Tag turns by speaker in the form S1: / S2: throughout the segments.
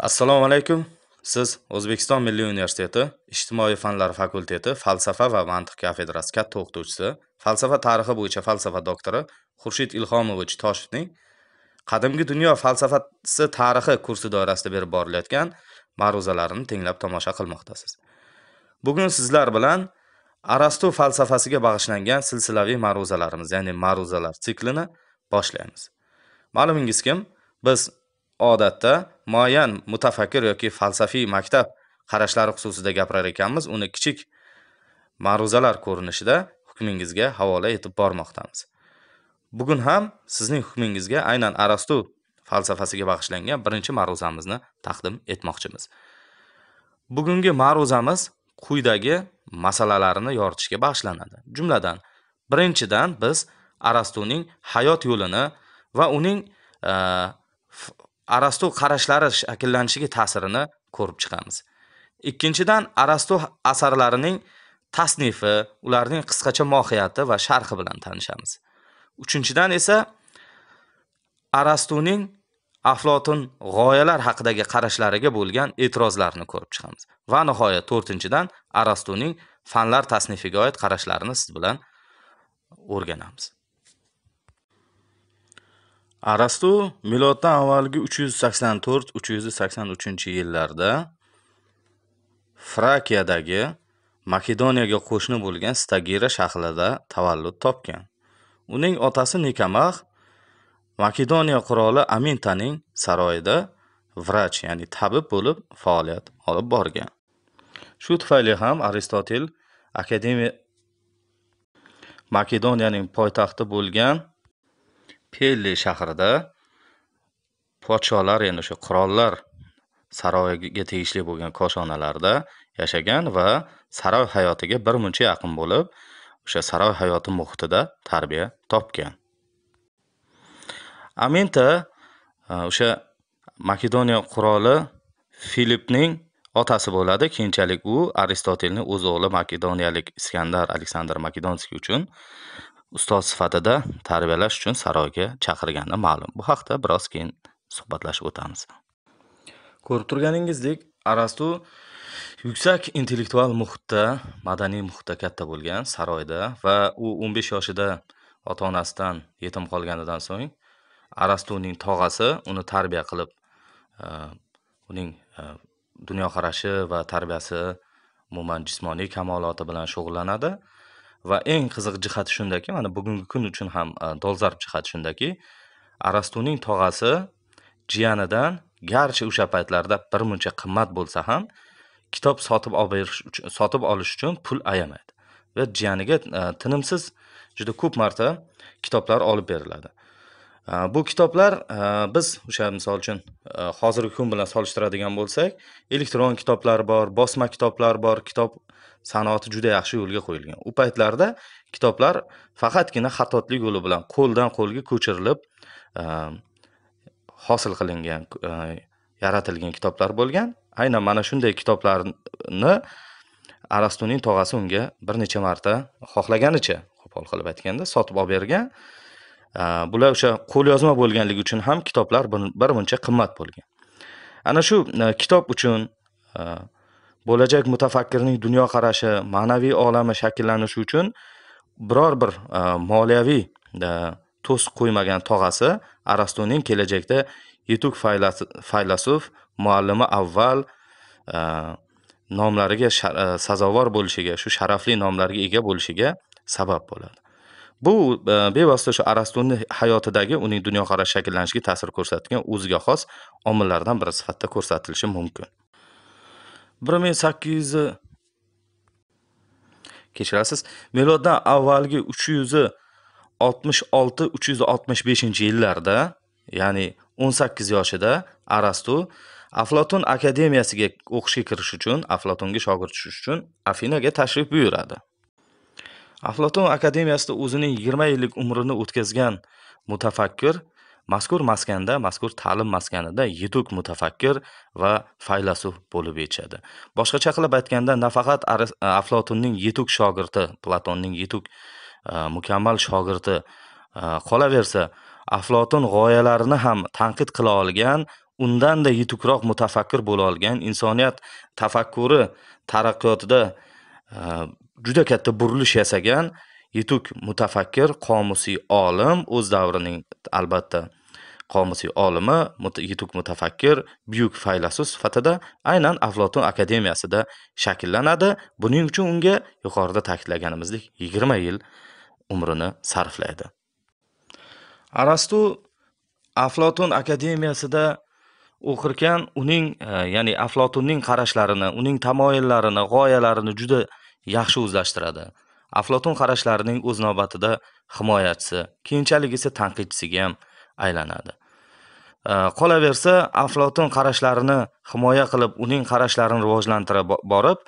S1: assalomu alaykum siz o'zbekiston milliy universiteti ijtimoiy fanlar fakulteti falsafa va mantiq kafedrasi katta o'qituvchisi falsafa tarixi bo'yicha falsafa doktori xurshid ilhomovich toshevning qadimgi dunyo falsafasi tarixi kursi doirasida berib borilayotgan ma'ruzalarini tinglab tomosha qilmoqdasiz bugun sizlar bilan arastu falsafasiga bag'ishlangan silsilaviy ma'ruzalarimiz ya'ni ma'ruzalar siklini boshlaymiz ma'lumingiz kim biz odatda muayyan mutafakkir yoki falsafiy maktab qarashlari xususida gapirar ekanmiz uni kichik ma'ruzalar ko'rinishida hukmingizga havola etib bormoqdamiz bugun ham sizning hukmingizga aynan arastu falsafasiga bag'ishlangan birinchi ma'ruzamizni taqdim etmoqchimiz bugungi ma'ruzamiz quyidagi masalalarni yoritishga bag'ishlanadi jumladan birinchidan biz arastuning hayot yo'lini va uning e, arastu qarashlari shakllanishiga ta'sirini ko'rib chiqamiz ikkinchidan arastu asarlarining tasnifi ularning qisqacha mohiyati va sharhi bilan tanishamiz uchinchidan esa arastuning aflotun g'oyalar haqidagi qarashlariga bo'lgan e'tirozlarni ko'rib chiqamiz va nihoyat to'rtinchidan arastuning fanlar tasnifiga oid qarashlarini siz bilan o'rganamiz arastu miloddan avvalgi 384-383 yillarda frakiyadagi makedoniyaga qo'shni bo'lgan stagira shahrida tavallud topgan uning otasi nikamax makedoniya qiroli amintaning saroyida vrach ya'ni tabib bo'lib faoliyat olib borgan shu tufayli ham aristotel akademiya makedoniyaning poytaxti bo'lgan pelli shahrida podsholar ya'ni o'sha qirollar saroyiga tegishli bo'lgan koshonalarda yashagan va saroy hayotiga bir muncha yaqin bo'lib o'sha saroy hayoti muhitida tarbiya topgan aminta e, o'sha makedoniya qiroli filipning otasi bo'ladi keyinchalik u aristotelning o'z o'g'li makedoniyalik iskandar aleksandr makedonskiy uchun ustoz sifatida tarbiyalash uchun saroyga chaqirgani ma'lum bu haqda biroz keyin suhbatlashib o'tamiz ko'rib turganingizdek arastu yuksak intellektual muhitda madaniy muhitda katta bo'lgan saroyda va u 15 yoshida ota onasidan yetim qolganidan so'ng arastuning tog'asi uni tarbiya qilib e, uning e, dunyoqarashi va tarbiyasi umuman jismoniy kamoloti bilan shug'ullanadi va eng qiziq jihati shundaki mana bugungi kun uchun ham e, dolzarb jihati shundaki arastuning tog'asi jiyanidan garchi o'sha paytlarda bir muncha qimmat bo'lsa ham kitob sotib olish uchun sotib olish uchun pul ayamaydi va jiyaniga e, tinimsiz juda ko'p marta kitoblar olib beriladi e, bu kitoblar biz o'sha misol uchun hozirgi kun bilan solishtiradigan bo'lsak elektron kitoblar bor bosma kitoblar bor kitob sanoati juda yaxshi yo'lga qo'yilgan u paytlarda kitoblar faqatgina xatotli yo'li bilan qo'ldan qo'lga ko'chirilib ehm, hosil qilingan ehm, yaratilgan kitoblar bo'lgan aynan mana shunday kitoblarni arastuning tog'asi unga bir necha marta xohlaganicha qo'pol qilib aytganda sotib olib bergan ehm, bular o'sha qo'lyozma bo'lganligi uchun ham kitoblar bir muncha qimmat bo'lgan ana shu e, kitob uchun bo'lajak mutafakkirning dunyoqarashi ma'naviy olami shakllanishi uchun biror bir e, moliyaviy e, to'siq qo'ymagan tog'asi arastuning kelajakda yetuk faylasuf muallimi avval e, nomlariga sazovor bo'lishiga shu sharafli nomlarga ega bo'lishiga sabab bo'ladi bu bevosita shu arastonni hayotidagi uning dunyoqarash shakllanishiga ta'sir ko'rsatgan o'ziga xos omillardan biri sifatida ko'rsatilishi mumkin bir ming sakkiz kechirasiz miloddan avvalgi uch yuz oltmish olti uch yuz oltmish beshinchi yillarda ya'ni o'n sakkiz yoshida arastu aflatun akademiyasiga o'qishga kirish uchun aflatunga shogird tushish uchun afinaga tashrif buyuradi aflatun akademiyasida o'zining yigirma yillik umrini o'tkazgan mutafakkir mazkur maskanda mazkur ta'lim maskanida yetuk mutafakkir va faylasuf bo'lib yetishadi boshqacha qilib aytganda nafaqat e, aflotunning yetuk shogirdi platonning yetuk e, mukammal shogirdi e, qolaversa aflotun g'oyalarini ham tanqid qila olgan undanda yetukroq mutafakkir bo'la olgan insoniyat tafakkuri taraqqiyotida juda katta burilish yasagan yetuk mutafakkir qomusiy olim o'z davrining albatta qomusiy olimi yetuk mutafakkir buyuk faylasuf sifatida aynan aflotun akademiyasida shakllanadi buning uchun unga yuqorida ta'kidlaganimizdek 20 yil umrini sarflaydi arastu aflotun akademiyasida o'qirkan uning e, ya'ni aflotunning qarashlarini uning tamoyillarini g'oyalarini juda yaxshi o'zlashtiradi aflotun qarashlarining o'z navbatida himoyachisi keyinchalik esa tanqidchisiga ham aylanadi qolaversa aflotun qarashlarini himoya qilib uning qarashlarini rivojlantira borib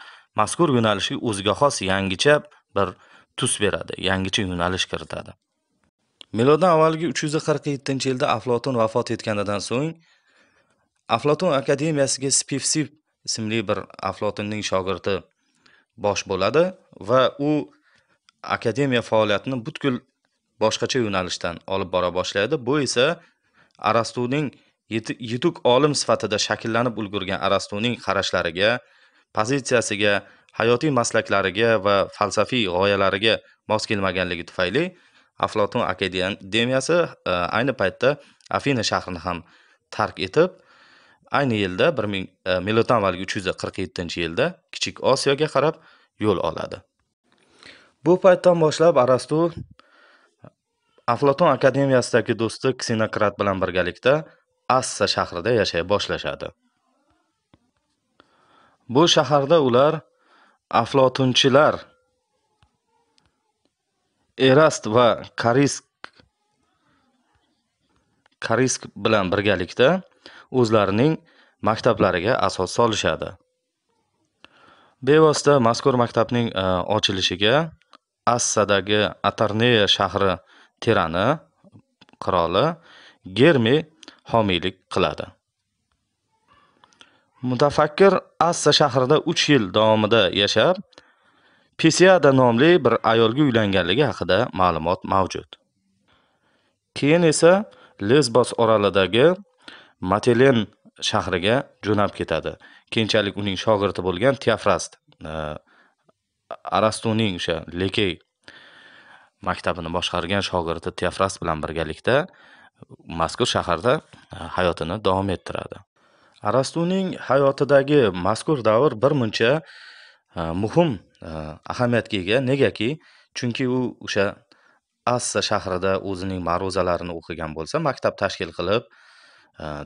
S1: mazkur yo'nalishga o'ziga xos yangicha bir tus beradi yangicha yo'nalish kiritadi miloddan avvalgi 347 yilda aflotun vafot etganidan so'ng aflotun akademiyasiga spifsif ismli bir aflotunning shogirdi bosh bo'ladi va u akademiya faoliyatini butkul boshqacha yo'nalishdan olib bora boshlaydi bu esa arastuning yetuk olim sifatida shakllanib ulgurgan arastuning qarashlariga pozitsiyasiga hayotiy maslaklariga va falsafiy g'oyalariga mos kelmaganligi tufayli aflotun akademiyasi e, ayni paytda afina shahrini ham tark etib ayni yilda bir ming e, miloddan avvalgi uch yuz qirq yettinchi yilda kichik osiyoga qarab yo'l oladi bu paytdan boshlab arastu aflaton akademiyasidagi do'sti ksenokrat bilan birgalikda assa shahrida yashay boshlashadi bu shaharda ular aflotunchilar erast va karisk karisk bilan birgalikda o'zlarining maktablariga asos solishadi bevosita mazkur maktabning e, ochilishiga assadagi atarneya shahri terani qiroli germi homiylik qiladi mutafakkir assa shahrida 3 yil davomida yashab pesiada nomli bir ayolga uylanganligi haqida ma'lumot mavjud keyin esa lesbos orolidagi matelen shahriga jo'nab ketadi keyinchalik uning shogirdi bo'lgan teofrast e, arastuning o'sha lekey maktabini boshqargan shogirdi teofrast bilan birgalikda mazkur shaharda e, hayotini davom ettiradi arastuning hayotidagi mazkur davr bir muncha e, muhim e, ahamiyatga ega negaki chunki u o'sha assa shahrida o'zining ma'ruzalarini o'qigan bo'lsa maktab tashkil qilib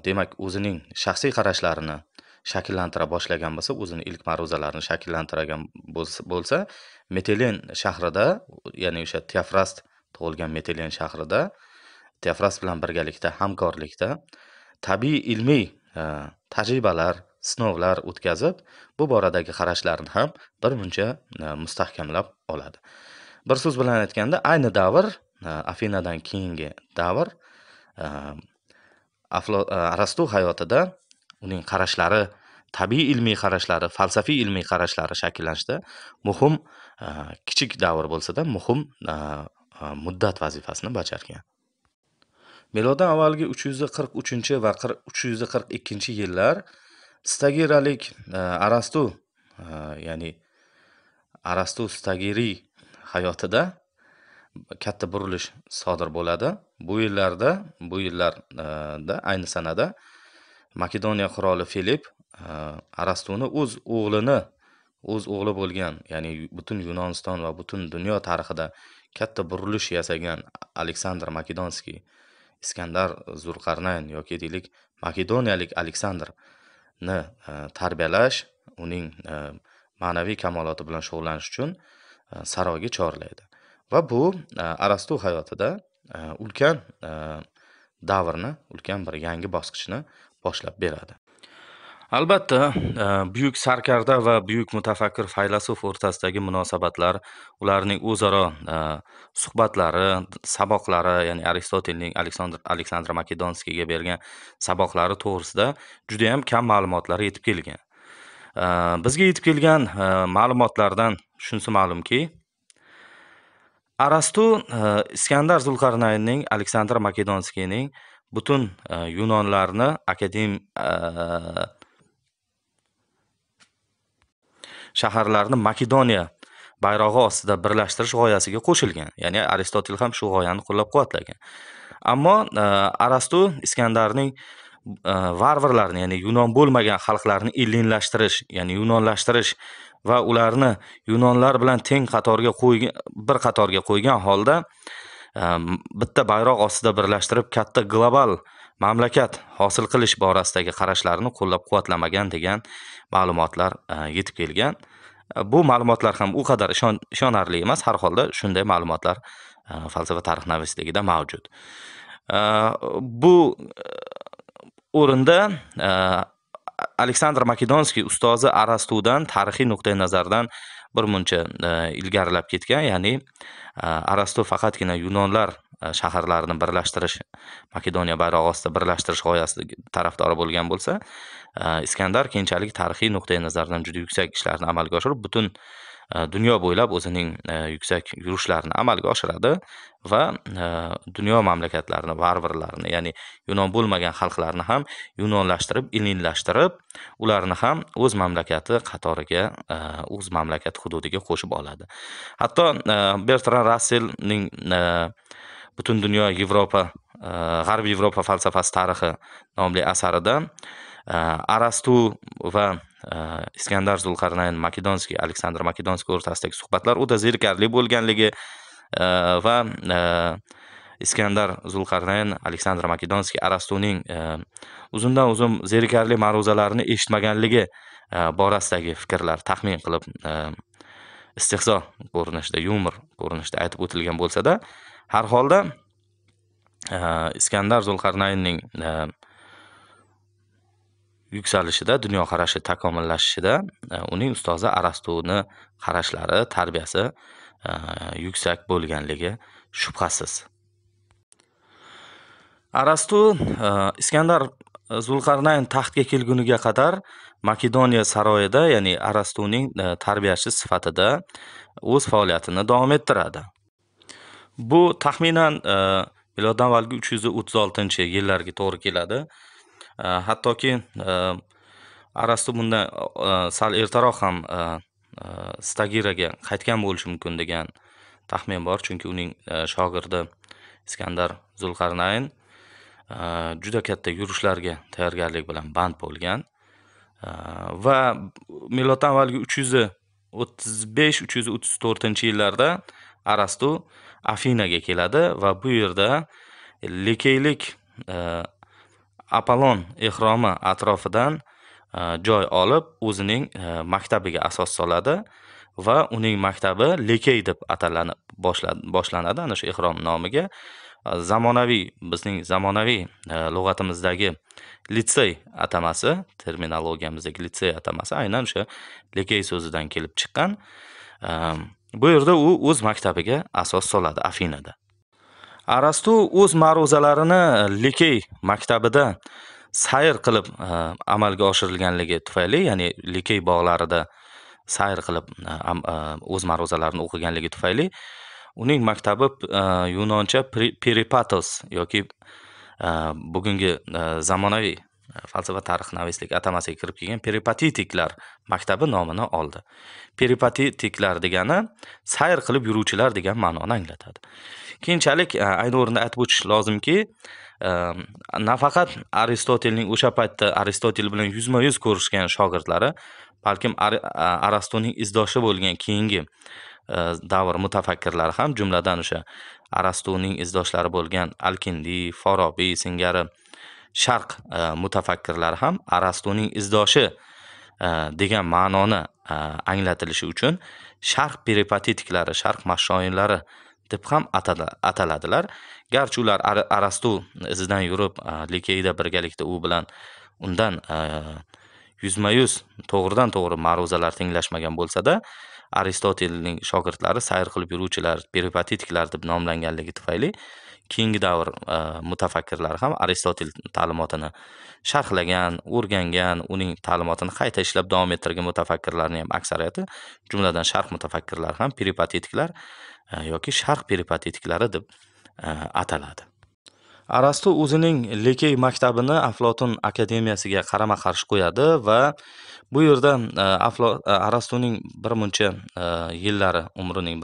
S1: demak o'zining shaxsiy qarashlarini shakllantira boshlagan bo'lsa o'zini ilk ma'ruzalarini shakllantiragan bo'lsa metelen shahrida ya'ni o'sha teofrast tug'ilgan metelen shahrida teofrast bilan birgalikda hamkorlikda tabiiy ilmiy e, tajribalar sinovlar o'tkazib bu boradagi qarashlarini ham muncha e, mustahkamlab oladi bir so'z bilan aytganda ayni davr e, afinadan keyingi davr arastu hayotida uning qarashlari tabiiy ilmiy qarashlari falsafiy ilmiy qarashlari shakllanishda muhim e, kichik davr bo'lsada muhim e, e, muddat vazifasini bajargan miloddan avvalgi uch yuz qirq uchinchi va uch yuz qirq ikkinchi yillar stagiralik arastu ya'ni arastu stagiriy hayotida katta burilish sodir bo'ladi bu yillarda bu yillarda ayni sanada makedoniya qiroli filip e, arastuni o'z o'g'lini o'z o'g'li bo'lgan ya'ni butun yunoniston va butun dunyo tarixida katta burilish yasagan aleksandr makedonskiy iskandar zulqarnayn yoki deylik makedoniyalik aleksandrni e, tarbiyalash uning e, ma'naviy kamoloti bilan shug'ullanish uchun saroyga chorlaydi va bu arastu hayotida ulkan davrni ulkan bir yangi bosqichni boshlab beradi albatta e, buyuk sarkarda va buyuk mutafakkir faylasuf o'rtasidagi munosabatlar ularning o'zaro e, suhbatlari saboqlari ya'ni aristotelning aleksandr aleksandr makedonskiyga bergan saboqlari to'g'risida juda kam ma'lumotlar yetib kelgan e, bizga yetib kelgan ma'lumotlardan shunisi ma'lumki arastu iskandar zulqarnaynning aleksandr makedonskiyning butun e, yunonlarni akadem e, shaharlarni makedoniya bayrog'i ostida birlashtirish g'oyasiga qo'shilgan ya'ni aristotel ham shu g'oyani qo'llab quvvatlagan ammo e, arastu iskandarning varvarlarni ya'ni yunon bo'lmagan xalqlarni ellinlashtirish ya'ni yunonlashtirish va ularni yunonlar bilan teng qatorga qo'ygan bir qatorga qo'ygan holda bitta bayroq ostida birlashtirib katta global mamlakat hosil qilish borasidagi qarashlarini qo'llab quvvatlamagan degan ma'lumotlar e, yetib kelgan e, bu ma'lumotlar ham u qadar ishonarli emas har holda shunday ma'lumotlar e, falsafa tarixnavisligida mavjud bu o'rinda aleksandr makedonskiy ustozi arastudan tarixiy nuqtai nazardan bir muncha e, ilgarilab ketgan ya'ni e, arastu faqatgina yunonlar e, shaharlarini birlashtirish makedoniya bayrog'i ostida birlashtirish g'oyasi tarafdori bo'lgan bo'lsa iskandar keyinchalik tarixiy nuqtai nazardan juda yuksak ishlarni amalga oshirib butun Э, dunyo bo'ylab o'zining e, yuksak yurishlarini amalga oshiradi va e, dunyo mamlakatlarini varvarlarini ya'ni yunon bo'lmagan xalqlarni ham yunonlashtirib ilinlashtirib ularni ham o'z mamlakati qatoriga e, o'z mamlakati hududiga qo'shib oladi hatto bertran rasselning butun dunyo yevropa g'arbiy yevropa falsafasi tarixi nomli asarida arastu va iskandar zulqarnayn makedonskiy aleksandr makedonskiy o'rtasidagi suhbatlar o'ta zerikarli bo'lganligi va iskandar zulqarnayn aleksandr makedonskiy arastuning uzundan uzun zerikarli ma'ruzalarini eshitmaganligi borasidagi fikrlar taxmin qilib istehzo ko'rinishida yumor ko'rinishida aytib o'tilgan bo'lsada har holda iskandar zulqarnaynning yuksalishida dunyoqarashi takomillashishida e, uning ustozi arastuni qarashlari tarbiyasi e, yuksak bo'lganligi shubhasiz arastu e, iskandar zulqarnayn taxtga kelguniga qadar makedoniya saroyida ya'ni arastuning tarbiyachi sifatida o'z faoliyatini davom ettiradi bu taxminan miloddan avvalgi uch yuz o'ttiz oltinchi yillarga to'g'ri keladi Э, hattoki э, arastu bundan e, sal ertaroq ham e, e, stagiraga qaytgan bo'lishi mumkin degan taxmin bor chunki uning shogirdi iskandar zulqarnayn juda katta yurishlarga tayyorgarlik bilan band bo'lgan va miloddan avvalgi uch yuz o'ttiz besh uch yuz o'ttiz to'rtinchi yillarda arastu afinaga keladi va bu yerda likeylik apollon ehromi atrofidan e, joy olib o'zining e, maktabiga asos soladi va uning maktabi lekey deb atalanib boshlanadi ana shu ehrom nomiga e, zamonaviy bizning zamonaviy lug'atimizdagi litsey atamasi terminologiyamizdagi litsey atamasi aynan o'sha lekey so'zidan kelib chiqqan bu yerda u o'z maktabiga asos soladi afinada arastu o'z ma'ruzalarini likey maktabida sayr qilib e, amalga oshirilganligi tufayli ya'ni likey bog'larida sayr qilib e, e, o'z ma'ruzalarini o'qiganligi tufayli uning maktabi yunoncha peripatos yoki bugungi zamonaviy falsafa tarix navislik atamasiga kirib kelgan peripatetiklar maktabi nomini oldi peripatetiklar degani sayr qilib yuruvchilar degan ma'noni anglatadi keyinchalik e, ayni o'rinda aytib o'tish lozimki e, nafaqat aristotelning o'sha paytda aristotel bilan yuzma yuz ko'rishgan shogirdlari balkim e, arastuning izdoshi bo'lgan keyingi davr mutafakkirlari ham jumladan o'sha arastuning izdoshlari bo'lgan alkindi forobiy singari sharq e, mutafakkirlari ham arastuning izdoshi e, degan ma'noni e, anglatilishi uchun sharq peripatetiklari sharq mashshoinlari deb ham ataladilar garchi ular arastu izidan yurib likeyda birgalikda u bilan undan yuzma yuz to'g'ridan to'g'ri ma'ruzalar tenglashmagan bo'lsada aristotelning shogirdlari sayr qilib yuruvchilar peripatetiklar deb nomlanganligi tufayli keyingi davr e, mutafakkirlari ham aristotel ta'limotini sharhlagan o'rgangan uning ta'limotini qayta ishlab davom ettirgan mutafakkirlarni ham aksariyati jumladan sharq mutafakkirlari ham peripatetiklar e, yoki sharq peripatetiklari deb e, ataladi arastu o'zining lekey maktabini aflotun akademiyasiga qarama qarshi qo'yadi va bu yerda arastuning bir muncha yillari umrining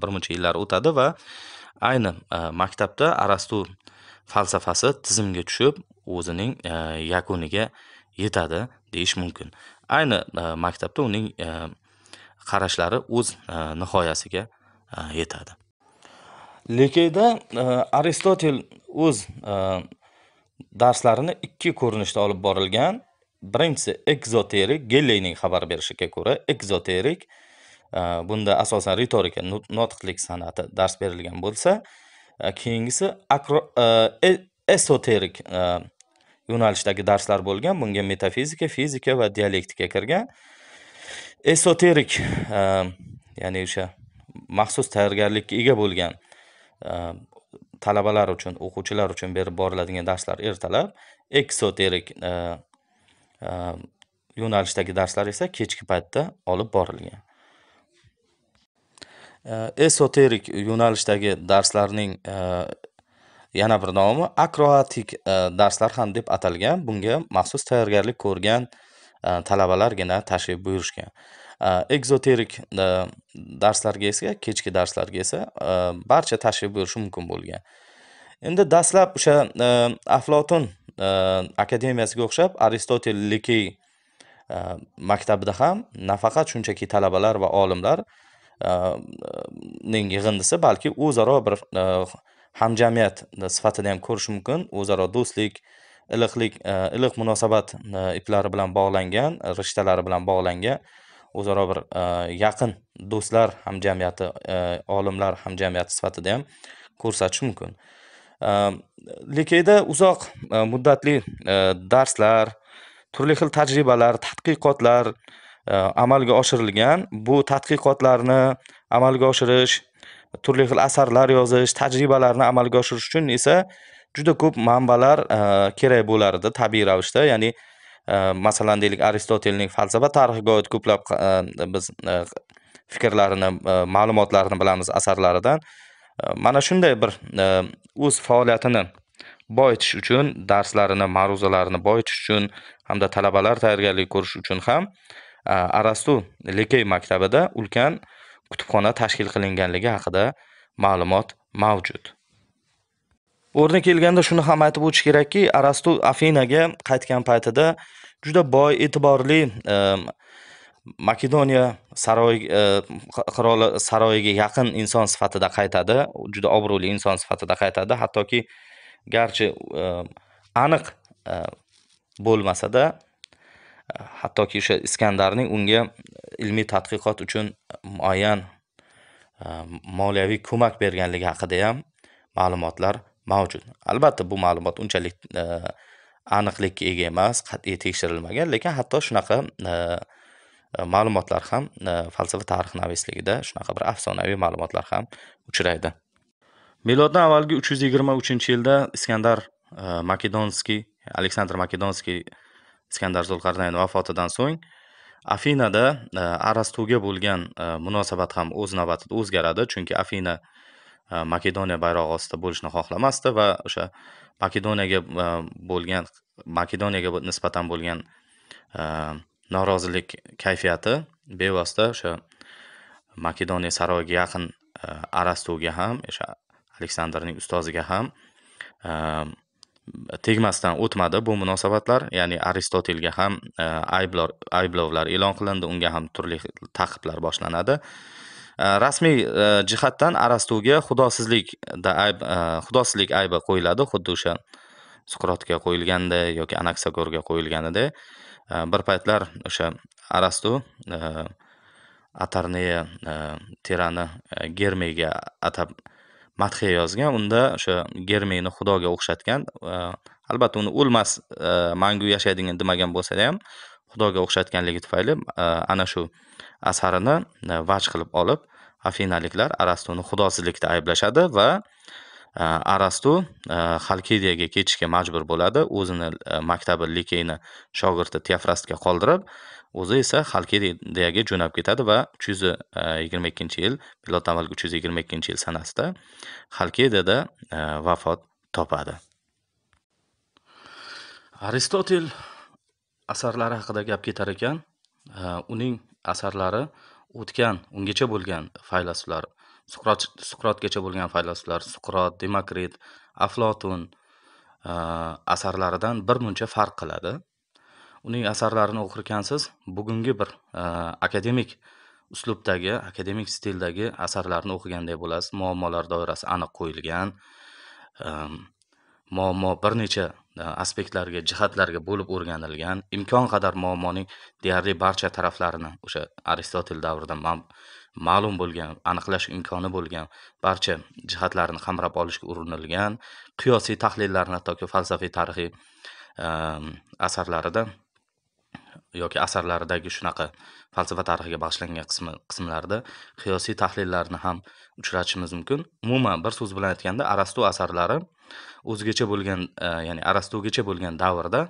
S1: bir muncha yillari o'tadi va ayni e, maktabda arastu falsafasi tizimga tushib o'zining e, yakuniga yetadi deyish mumkin ayni e, maktabda uning qarashlari o'z nihoyasiga yetadi likeyda aristotel o'z darslarini ikki ko'rinishda olib borilgan birinchisi ekzoterik gelleyning xabar berishiga ko'ra ekzoterik Э, bunda asosan ritorika notiqlik san'ati dars berilgan bo'lsa e, keyingisi e, e, esoterik yo'nalishdagi darslar bo'lgan bunga metafizika fizika va dialektika kirgan esoterik ya'ni o'sha maxsus tayyorgarlikka ega bo'lgan talabalar uchun o'quvchilar uchun berib boriladigan darslar ertalab eksoterik yo'nalishdagi darslar esa kechki paytda olib borilgan E, esoterik yo'nalishdagi darslarning e, yana bir nomi akroatik e, darslar ham deb atalgan bunga maxsus tayyorgarlik ko'rgan talabalargina tashrif buyurishgan ekzoterik darslarga esa kechki darslarga esa barcha tashrif buyurishi mumkin bo'lgan endi dastlab o'sha aflotun akademiyasiga o'xshab aristotel likey maktabida ham nafaqat shunchaki talabalar va olimlar Ehm, ning yig'indisi balki o'zaro bir e, hamjamiyat sifatida ham ko'rish mumkin o'zaro do'stlik iliqlik e, iliq munosabat e, iplari bilan bog'langan rishtalari bilan bog'langan o'zaro bir yaqin do'stlar hamjamiyati olimlar hamjamiyati sifatida ham ko'rsatish mumkin ehm, likeyda uzoq muddatli darslar turli xil tajribalar tadqiqotlar Э, amalga oshirilgan bu tadqiqotlarni amalga oshirish turli xil asarlar yozish tajribalarni amalga oshirish uchun esa juda ko'p manbalar e, kerak bo'lar edi tabiiy ravishda ya'ni e, masalan deylik aristotelning falsafa tarixiga oid ko'plab e, biz fikrlarini ma'lumotlarini bilamiz asarlaridan mana shunday bir o'z faoliyatini boyitish uchun darslarini ma'ruzalarini boyitish uchun hamda talabalar tayyorgarlik ko'rish uchun ham arastu э, likey maktabida ulkan kutubxona tashkil qilinganligi haqida ma'lumot mavjud o'rni kelganda shuni ham aytib o'tish kerakki arastu afinaga qaytgan paytida juda boy e'tiborli e, makedoniya saroy e, qiroli saroyiga yaqin inson sifatida qaytadi juda obro'li inson sifatida qaytadi hattoki garchi e, aniq bo'lmasada hattoki o'sha iskandarning unga ilmiy tadqiqot uchun muayyan e, moliyaviy ko'mak berganligi haqida ham ma'lumotlar mavjud albatta bu ma'lumot unchalik e, aniqlikka ega emas qat'iy tekshirilmagan lekin hatto shunaqa e, ma'lumotlar ham falsafa tarix navisligida shunaqa bir afsonaviy ma'lumotlar ham uchraydi miloddan avvalgi uch yuz yigirma uchinchi yilda iskandar makedonskiy aleksandr makedonskiy iskandar zulqarnayn vafotidan so'ng afinada e, arastuga bo'lgan e, munosabat ham o'z navbatida o'zgaradi chunki afina e, makedoniya bayrog'i ostida bo'lishni xohlamasdi va o'sha makedoniyaga bo'lgan makedoniyaga nisbatan bo'lgan norozilik kayfiyati bevosita o'sha makedoniya saroyiga yaqin arastuga ham o'sha aleksandrning ustoziga ham tegmasdan o'tmadi bu munosabatlar ya'ni aristotelga ham e, ayblov ayblovlar e'lon qilindi unga ham turli ta'qiblar boshlanadi e, rasmiy e, jihatdan arastuga xudosizlikda ayb xudosizlik aybi qo'yiladi xuddi o'sha suqrotga qo'yilganday yoki anaksagorga qo'yilganida bir paytlar o'sha arastu atarneya terani germeyga atab madhiya yozgan unda o'sha germeyni xudoga o'xshatgan albatta uni o'lmas e, mangu yashaydigan demagan bo'lsada ham xudoga o'xshatganligi tufayli e, ana shu asarini e, vaj qilib olib afinaliklar arastuni xudosizlikda ayblashadi va arastu xalkidiyaga ketishga majbur bo'ladi o'zini maktabi likeyni shogirdi teofrastga qoldirib o'zi esa xalkiriyaga jo'nab ketadi va uch yuz e, yigirma ikkinchi yil miloddan avvalgi uch yuz yigirma ikkinchi yil sanasida xalkidada e, vafot topadi aristotel asarlari haqida gap ketar ekan e, uning asarlari o'tgan ungacha bo'lgan faylasuflar suqrot suqrotgacha bo'lgan faylasuflar suqrot demokrit aflotun asarlaridan bir muncha farq qiladi uning asarlarini o'qirkansiz bugungi bir e, akademik uslubdagi akademik stildagi asarlarni o'qiganday bo'lasiz muammolar doirasi aniq qo'yilgan muammo bir necha e, aspektlarga jihatlarga bo'lib o'rganilgan imkon qadar muammoning deyarli barcha taraflarini o'sha aristotel davrida ma'lum bo'lgan aniqlash imkoni bo'lgan barcha jihatlarini qamrab olishga urinilgan qiyosiy tahlillarni hattoki falsafiy tarixiy asarlarida yoki asarlaridagi shunaqa falsafa tarixiga bag'ishlangan qismi qismlarda qiyosiy tahlillarni ham uchratishimiz mumkin umuman bir so'z bilan aytganda arastu asarlari o'zigacha bo'lgan e, ya'ni arastugacha bo'lgan davrda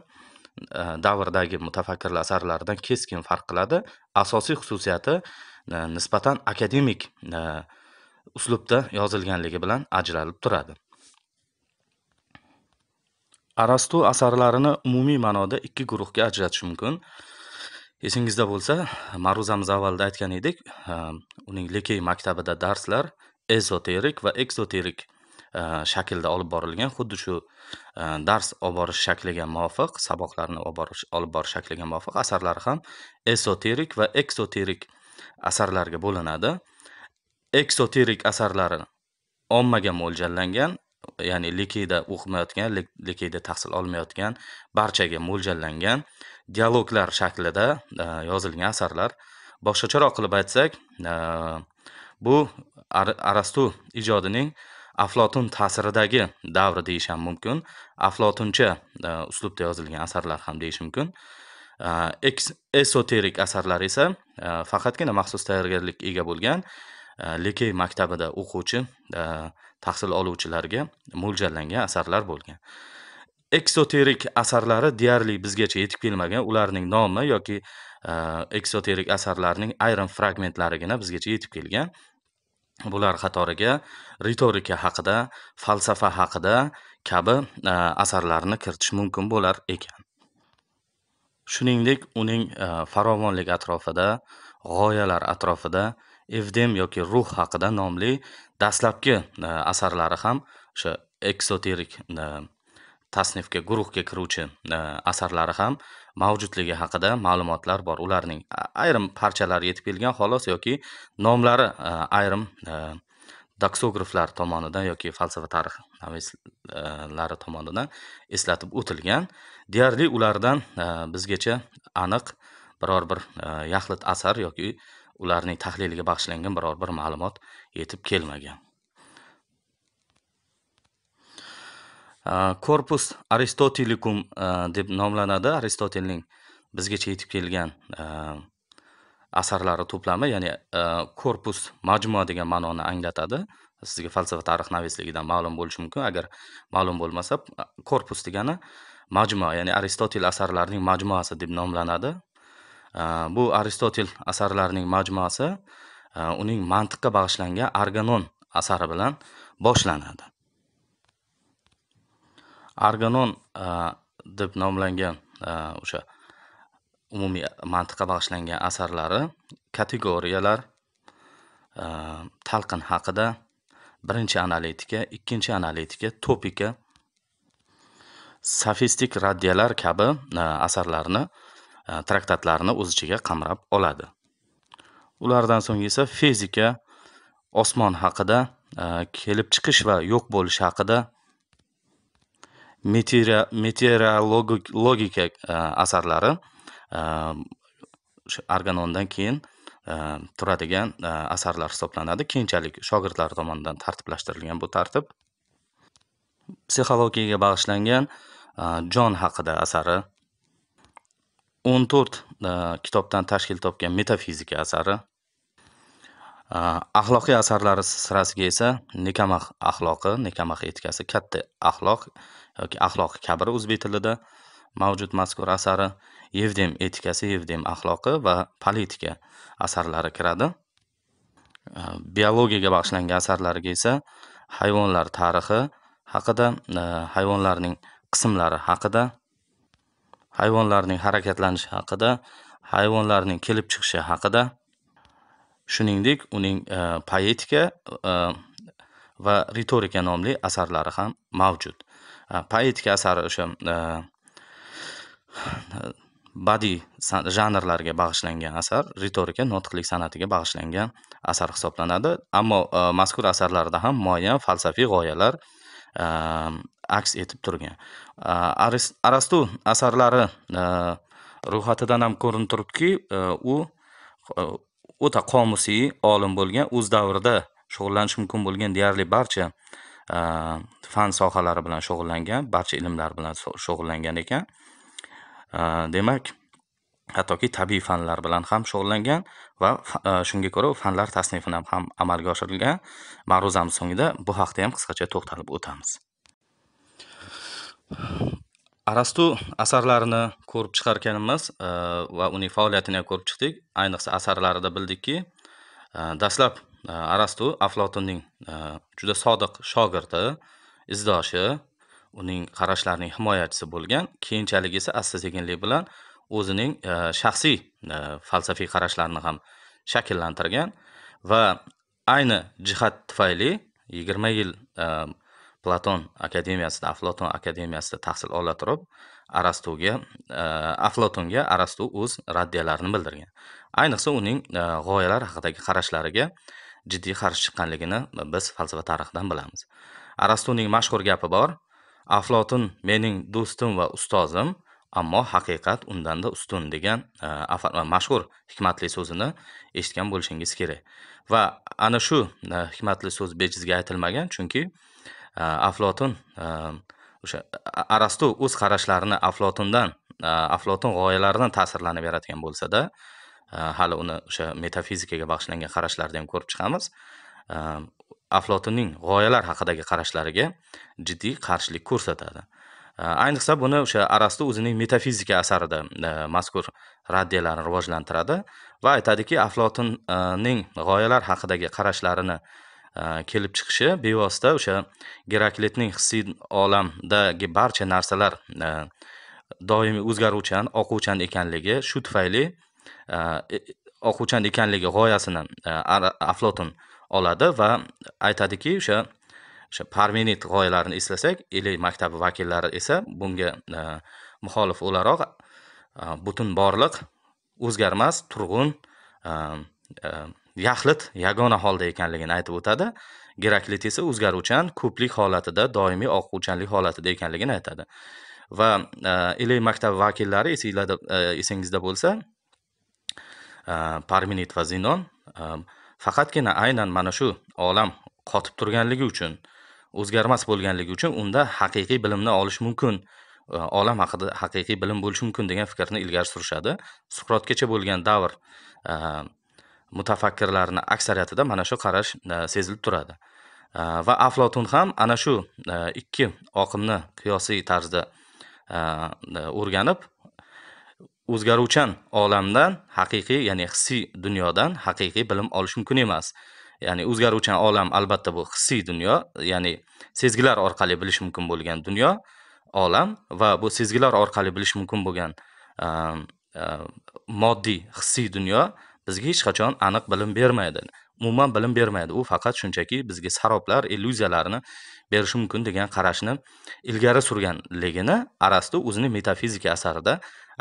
S1: e, davrdagi mutafakkirlar asarlaridan keskin farq qiladi asosiy xususiyati e, nisbatan akademik uslubda yozilganligi bilan ajralib turadi arastu asarlarini umumiy ma'noda ikki guruhga ajratish mumkin esingizda bo'lsa ma'ruzamiz avvalida aytgan edik e, uning lekey maktabida darslar ezoterik va ekzoterik e, shaklda olib borilgan xuddi shu e, dars olib borish shakliga muvofiq saboqlarni olib borish olib borish shakliga muvofiq asarlari ham ezoterik va eksoterik asarlarga bo'linadi eksoterik asarlari ommaga mo'ljallangan ya'ni likeyda o'qimayotgan likeyda tahsil olmayotgan barchaga mo'ljallangan dialoglar shaklida e, yozilgan asarlar boshqacharoq qilib aytsak e, bu arastu ijodining aflotun ta'siridagi davri deyish ham mumkin aflotuncha e, uslubda yozilgan asarlar ham deyish mumkin esoterik asarlar esa faqatgina maxsus tayyorgarlikka ega bo'lgan likey maktabida o'quvchi tahsil oluvchilarga mo'ljallangan asarlar bo'lgan eksoterik asarlari deyarli bizgacha yetib kelmagan ularning nomi yoki e, eksoterik asarlarning ayrim fragmentlarigina bizgacha yetib kelgan bular qatoriga ritorika haqida falsafa haqida kabi e, asarlarni kiritish mumkin bo'lar ekan shuningdek uning e, farovonlik atrofida g'oyalar atrofida evdem yoki ruh haqida nomli dastlabki e, asarlari ham o'sha eksoterik e, tasnifga guruhga kiruvchi e, asarlari ham mavjudligi haqida ma'lumotlar bor ularning ayrim parchalari yetib kelgan xolos yoki nomlari ayrim daksograflar tomonidan yoki falsafa tarixi tomonidan eslatib o'tilgan deyarli ulardan bizgacha aniq biror bir yaxlit asar yoki ularning tahliliga bag'ishlangan biror bir ma'lumot yetib kelmagan korpus aristotelikum deb nomlanadi aristotelning bizgacha yetib kelgan asarlari to'plami ya'ni korpus majmua degan ma'noni anglatadi sizga falsafa tarix navisligidan ma'lum bo'lishi mumkin agar ma'lum bo'lmasa korpus degani majmua ya'ni aristotel asarlarining majmuasi deb nomlanadi bu aristotel asarlarining majmuasi uning mantiqqa bag'ishlangan arganon asari bilan boshlanadi arganon deb nomlangan o'sha umumiy mantiqqa bag'ishlangan asarlari kategoriyalar talqin haqida birinchi analitika ikkinchi analitika topika sofistik raddiyalar kabi asarlarni E, traktatlarini o'z ichiga qamrab oladi ulardan so'ng esa fizika osmon haqida e, kelib chiqish va yo'q bo'lish haqida meteorologika e, asarlari o'sha arganondan keyin turadigan asarlar hisoblanadi keyinchalik shogirdlari tomonidan tartiblashtirilgan bu tartib psixologiyaga bag'ishlangan jon haqida asari o'n to'rt e, kitobdan tashkil topgan metafizika asari e, axloqiy asarlari sirasiga esa nekamax axloqi nekamax etikasi katta axloq yoki axloq kabri o'zbek tilida mavjud mazkur asari yevdem etikasi yevdem axloqi va politika asarlari kiradi e, biologiyaga bag'ishlangan asarlariga esa hayvonlar tarixi haqida hayvonlarning qismlari haqida hayvonlarning harakatlanishi haqida hayvonlarning kelib chiqishi haqida shuningdek uning e, poetika e, va ritorika nomli asarlari ham mavjud e, poetika asari o'sha e, badiy janrlarga bag'ishlangan asar ritorika notiqlik san'atiga bag'ishlangan asar hisoblanadi ammo e, mazkur asarlarda ham muayyan falsafiy g'oyalar aks etib turgan arastu asarlari e, ro'yxatidan ham ko'rinib turibdiki e, u o'ta e, qomusiy olim bo'lgan o'z davrida shug'ullanish mumkin bo'lgan deyarli barcha fan sohalari bilan shug'ullangan barcha ilmlar bilan shug'ullangan ekan demak hattoki tabiiy fanlar bilan ham shug'ullangan va shunga ko'ra fanlar tasnifini ham amalga oshirilgan ma'ruzamiz so'ngida bu haqda ham qisqacha to'xtalib o'tamiz arastu asarlarini ko'rib chiqarkanimiz e, va uning faoliyatini ham ko'rib chiqdik ayniqsa asarlarida bildikki e, dastlab e, arastu aflotinning juda sodiq shogirdi izdoshi uning qarashlarining himoyachisi bo'lgan keyinchalik esa asta sekinlik bilan o'zining shaxsiy falsafiy qarashlarini ham shakllantirgan va ayni jihat tufayli yigirma yil platon akademiyasida aflaton akademiyasida tahsil ola turib arastuga e, aflatonga arastu o'z raddiyalarini bildirgan ayniqsa uning e, g'oyalar haqidagi qarashlariga jiddiy qarshi chiqqanligini biz falsafa tarixidan bilamiz arastuning mashhur gapi bor aflotun mening do'stim va ustozim ammo haqiqat undanda ustun degan e, mashhur hikmatli so'zini eshitgan bo'lishingiz kerak va ana shu hikmatli so'z bejizga aytilmagan chunki aflotun э, э, o'sha arastu o'z qarashlarini aflotundan aflotun э, g'oyalaridan ta'sirlanib yaratgan bo'lsada hali uni o'sha metafizikaga bag'ishlangan qarashlarida ham ko'rib chiqamiz aflotunning g'oyalar haqidagi qarashlariga jiddiy qarshilik ko'rsatadi ayniqsa buni o'sha arastu o'zining metafizika asarida mazkur raddiyalarni rivojlantiradi va aytadiki aflotunning g'oyalar haqidagi qarashlarini kelib chiqishi bevosita o'sha geraklitning hissiy olamdagi barcha narsalar doimiy o'zgaruvchan oquvchan ekanligi shu tufayli e, e, oquvchan ekanligi g'oyasini aflotun oladi va aytadiki o'sha o'sha parmenid g'oyalarini eslasak ili maktabi vakillari esa bunga muxolif o'laroq butun borliq o'zgarmas turg'un yaxlit yagona holda ekanligini aytib o'tadi geraklit esa o'zgaruvchan ko'plik holatida doimiy oquvchanlik holatida ekanligini aytadi va iley e, maktabi vakillari esingizda e, bo'lsa e, parmenid va zinon faqatgina aynan mana shu olam qotib turganligi uchun o'zgarmas bo'lganligi uchun unda haqiqiy bilimni olish mumkin olam haqida haqiqiy bilim bo'lishi mumkin degan fikrni ilgari surishadi suqrotgacha bo'lgan davr mutafakkirlarni aksariyatida mana shu qarash e, sezilib turadi e, va aflotun ham ana shu e, ikki oqimni qiyosiy tarzda o'rganib o'zgaruvchan olamdan haqiqiy ya'ni hissiy dunyodan haqiqiy bilim olish mumkin emas ya'ni o'zgaruvchan olam albatta bu hissiy dunyo ya'ni sezgilar orqali bilish mumkin bo'lgan dunyo olam va bu sezgilar orqali bilish mumkin bo'lgan moddiy hissiy dunyo bizga hech qachon aniq bilim bermaydi umuman bilim bermaydi u faqat shunchaki bizga saroblar illyuziyalarni berishi mumkin degan qarashni ilgari surganligini arastu o'zining metafizika asarida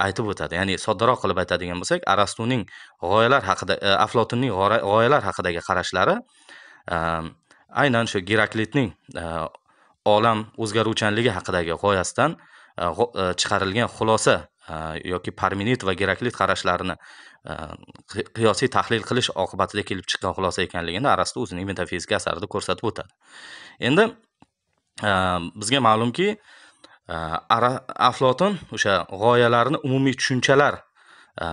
S1: aytib o'tadi ya'ni soddaroq qilib aytadigan bo'lsak arastuning g'oyalar haqida e, g'oyalar haqidagi qarashlari e, aynan shu geraklitning e, olam o'zgaruvchanligi haqidagi g'oyasidan e, e, chiqarilgan xulosa Э, yoki parmenit va geraklit qarashlarini э, qiyosiy tahlil qilish oqibatida kelib chiqqan xulosa ekanligini arastu o'zining metafizika asarida ko'rsatib o'tadi endi e, bizga ma'lumki e, aflotun o'sha g'oyalarni umumiy tushunchalar e,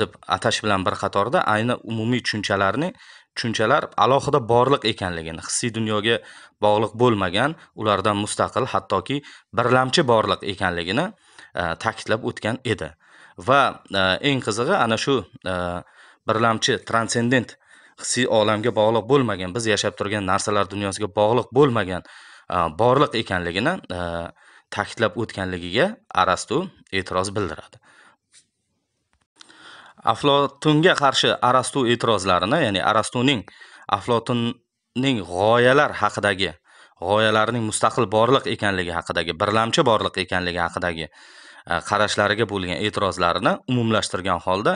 S1: deb atash bilan bir qatorda ayni umumiy tushunchalarni tushunchalar alohida borliq ekanligini hissiy dunyoga bog'liq bo'lmagan ulardan mustaqil hattoki birlamchi borliq ekanligini E, ta'kidlab o'tgan edi va e, eng qizig'i ana shu e, birlamchi transsendent hissiy olamga bog'liq bo'lmagan biz yashab turgan narsalar dunyosiga bog'liq bo'lmagan borliq ekanligini ta'kidlab o'tganligiga arastu e'tiroz bildiradi aflotunga qarshi arastu e'tirozlarini ya'ni arastuning aflotunning g'oyalar haqidagi g'oyalarining mustaqil borliq ekanligi haqidagi birlamchi borliq ekanligi haqidagi e, qarashlariga bo'lgan e'tirozlarini umumlashtirgan holda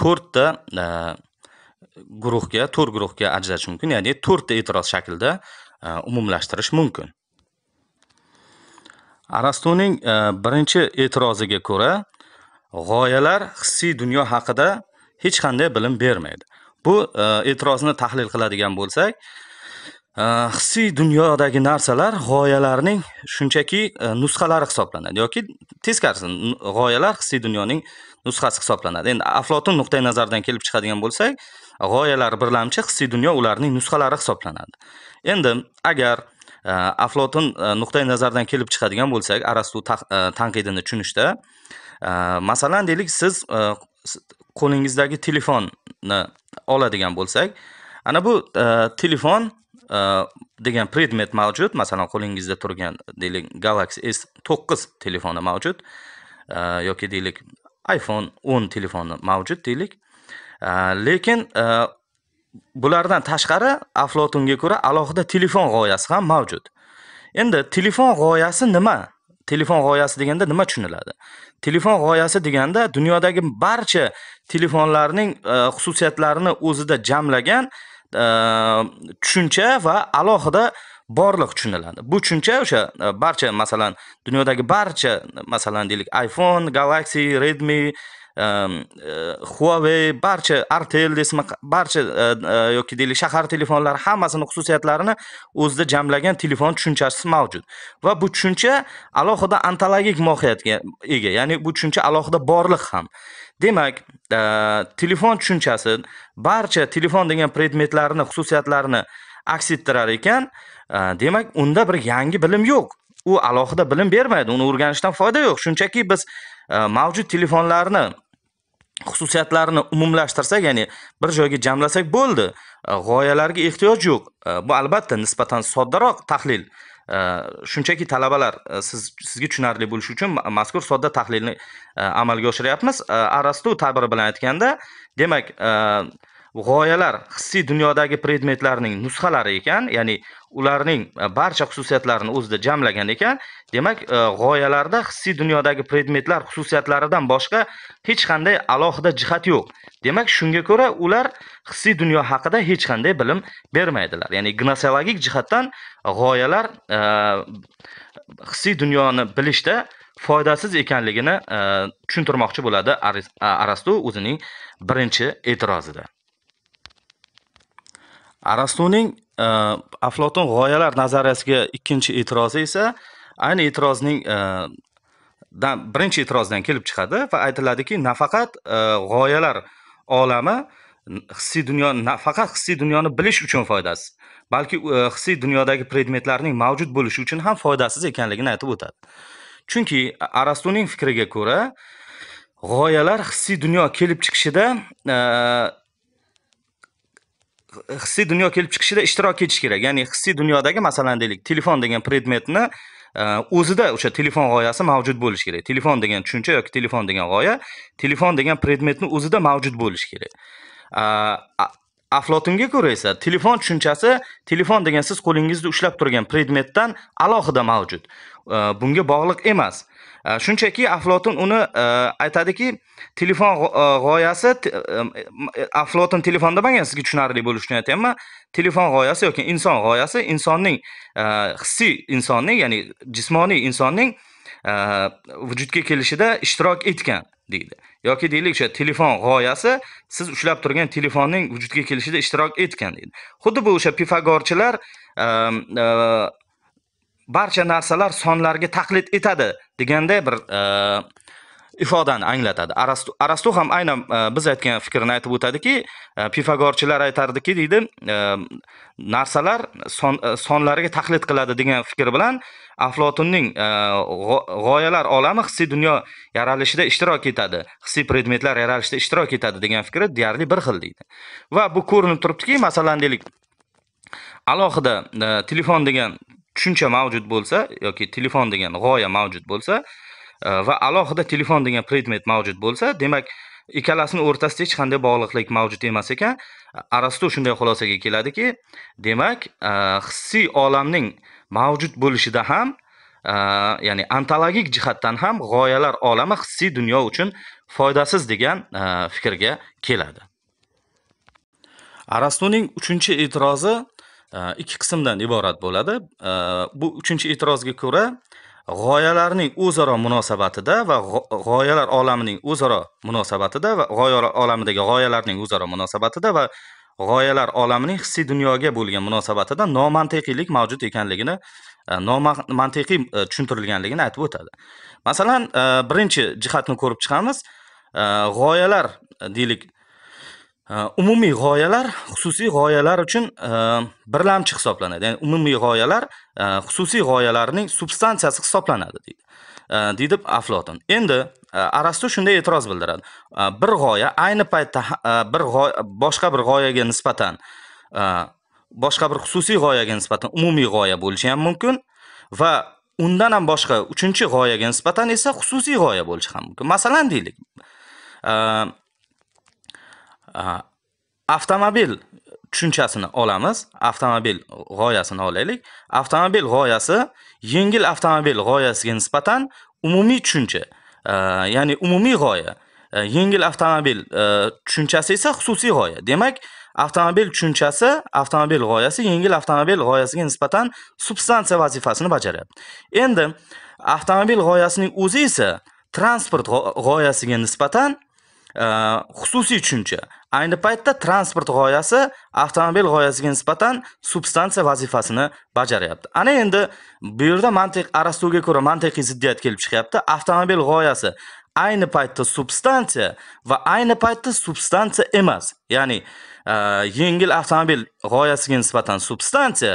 S1: to'rtta e, guruhga to'rt guruhga ajratish mumkin ya'ni to'rtta e'tiroz shaklida e, umumlashtirish mumkin arastuning birinchi e'tiroziga ko'ra g'oyalar hissiy dunyo haqida hech qanday bilim bermaydi bu e'tirozni tahlil qiladigan bo'lsak hissiy ah, dunyodagi narsalar g'oyalarning shunchaki e, nusxalari hisoblanadi yoki teskarisi g'oyalar hissiy dunyoning nusxasi hisoblanadi endi aflotun nuqtai nazaridan kelib chiqadigan bo'lsak g'oyalar birlamchi hissiy dunyo ularning nusxalari hisoblanadi endi agar e, aflotun e, nuqtai nazaridan kelib chiqadigan bo'lsak arastu tanqidini tushunishda masalan deylik siz qo'lingizdagi telefonni oladigan bo'lsak ana bu telefon Э, degan predmet mavjud masalan qo'lingizda turgan deylik galaxy s to'qqiz telefoni mavjud э, yoki deylik iphone o'n telefoni mavjud deylik э, lekin bulardan tashqari aflotunga ko'ra alohida telefon g'oyasi ham mavjud endi telefon g'oyasi nima telefon g'oyasi deganda nima tushuniladi telefon g'oyasi deganda dunyodagi barcha telefonlarning e, xususiyatlarini o'zida jamlagan tushuncha va alohida borliq tushuniladi bu tushuncha o'sha e, barcha masalan dunyodagi barcha masalan deylik iphone galaxy redmi E, huawei barcha artel desizmi barcha e, e, yoki deylik shahar telefonlari hammasini xususiyatlarini o'zida jamlagan telefon tushunchasi mavjud va bu tushuncha alohida ontologik mohiyatga ega ya'ni bu tushuncha alohida borliq ham demak telefon tushunchasi barcha telefon degan predmetlarni xususiyatlarini aks ettirar ekan demak unda bir yangi bilim yo'q u alohida bilim bermaydi uni o'rganishdan foyda yo'q shunchaki biz mavjud telefonlarni xususiyatlarini umumlashtirsak ya'ni bir joyga jamlasak bo'ldi e, g'oyalarga ehtiyoj yo'q e, bu albatta nisbatan soddaroq tahlil e, shunchaki talabalar siz sizga tushunarli bo'lishi uchun mazkur sodda tahlilni amalga oshiryapmiz arastu tabiri bilan aytganda demak g'oyalar hissiy dunyodagi predmetlarning nusxalari ekan ya'ni ularning e, barcha xususiyatlarini o'zida jamlagan ekan demak e, g'oyalarda hissiy dunyodagi predmetlar xususiyatlaridan boshqa hech qanday alohida jihat yo'q demak shunga ko'ra ular hissiy dunyo haqida hech qanday bilim bermaydilar ya'ni gnosiologik jihatdan g'oyalar e, hissiy dunyoni bilishda foydasiz ekanligini tushuntirmoqchi bo'ladi arastu o'zining birinchi e'tirozida arastuning e, aflotun g'oyalar nazariyasiga ikkinchi e'tirozi esa ayni e'tirozning e, birinchi e'tirozdan kelib chiqadi va aytiladiki nafaqat e, g'oyalar olami hissiy dunyo nafaqat hissiy dunyoni bilish uchun foydasiz balki hissiy dunyodagi predmetlarning mavjud bo'lishi uchun ham foydasiz ekanligini aytib o'tadi chunki arastuning fikriga ko'ra g'oyalar hissiy dunyo kelib chiqishida hissiy dunyo kelib chiqishida ishtirok etish kerak ya'ni hissiy dunyodagi masalan deylik telefon degan predmetni e, o'zida o'sha telefon g'oyasi mavjud bo'lishi kerak telefon degan tushuncha yoki telefon degan g'oya telefon degan predmetni o'zida mavjud bo'lishi kerak e, aflotunga ko'ra esa telefon tushunchasi telefon degan siz qo'lingizda ushlab turgan predmetdan alohida mavjud e, bunga bog'liq emas Э, shunchaki aflotun uni э, aytadiki telefon e, g'oyasi e, e, aflotun telefonda bo'lgan sizga tushunarli uchun aytyapman telefon g'oyasi yoki inson g'oyasi insonning hissiy insonning ya'ni jismoniy insonning vujudga kelishida ishtirok etgan deydi yoki deylik o'sha telefon g'oyasi siz ushlab turgan telefonning vujudga kelishida ishtirok etgan deydi xuddi bu o'sha pifagorchilar barcha narsalar sonlarga taqlid etadi deganday bir e, ifodani anglatadi arastu arastu ham aynan e, biz aytgan fikrni aytib o'tadiki e, pifagorchilar aytardiki deydi narsalar son, sonlarga taqlid qiladi degan fikr bilan aflotunning g'oyalar olami hissiy dunyo yaralishida ishtirok etadi hissiy predmetlar yaralishida ishtirok etadi degan fikri deyarli bir xil deydi va bu ko'rinib turibdiki masalan deylik alohida telefon degan tushuncha mavjud bo'lsa yoki telefon degan g'oya mavjud bo'lsa e, va alohida telefon degan predmet mavjud bo'lsa demak ikkalasini o'rtasida hech qanday bog'liqlik mavjud emas ekan arastu shunday xulosaga keladiki demak e, hissiy olamning mavjud bo'lishida ham e, ya'ni ontologik jihatdan ham g'oyalar olami hissiy dunyo uchun foydasiz degan fikrga keladi arastuning uchinchi e'tirozi Э, ikki qismdan iborat bo'ladi э, bu uchinchi e'tirozga ko'ra g'oyalarning o'zaro munosabatida va g'oyalar olamining o'zaro munosabatida va g'oyalar olamidagi g'oyalarning o'zaro munosabatida va g'oyalar olamining hissiy dunyoga bo'lgan munosabatida nomantiqiylik mavjud ekanligini e, nomantiqiy e, tushuntirilganligini aytib o'tadi masalan e, birinchi jihatni ko'rib chiqamiz g'oyalar deylik Э, umumiy g'oyalar xususiy g'oyalar uchun э, birlamchi hisoblanadi ya'ni umumiy g'oyalar э, xususiy g'oyalarning substansiyasi hisoblanadi deydi deydi aflotin endi e, arastu shunday e'tiroz bildiradi e, bir g'oya ayni paytda e, bir g'oya boshqa bir g'oyaga nisbatan boshqa bir xususiy g'oyaga nisbatan umumiy g'oya bo'lishi ham mumkin va undan ham boshqa uchinchi g'oyaga nisbatan esa xususiy g'oya bo'lishi ham mumkin masalan deylik avtomobil tushunchasini olamiz avtomobil g'oyasini olaylik avtomobil g'oyasi yengil avtomobil g'oyasiga nisbatan umumiy tushuncha ya'ni umumiy g'oya yengil avtomobil e, tushunchasi esa xususiy g'oya demak avtomobil tushunchasi avtomobil g'oyasi yengil avtomobil g'oyasiga nisbatan substansiya vazifasini bajaryapti endi avtomobil g'oyasining o'zi esa transport g'oyasiga nisbatan Э, xususiy tushuncha ayni paytda transport g'oyasi avtomobil g'oyasiga nisbatan substansiya vazifasini bajaryapti ana endi bu yerda mantiq arastuga ko'ra mantiqiy ziddiyat kelib chiqyapti avtomobil g'oyasi ayni paytda substansiya va ayni paytda substansiya emas ya'ni e, yengil avtomobil g'oyasiga nisbatan substansiya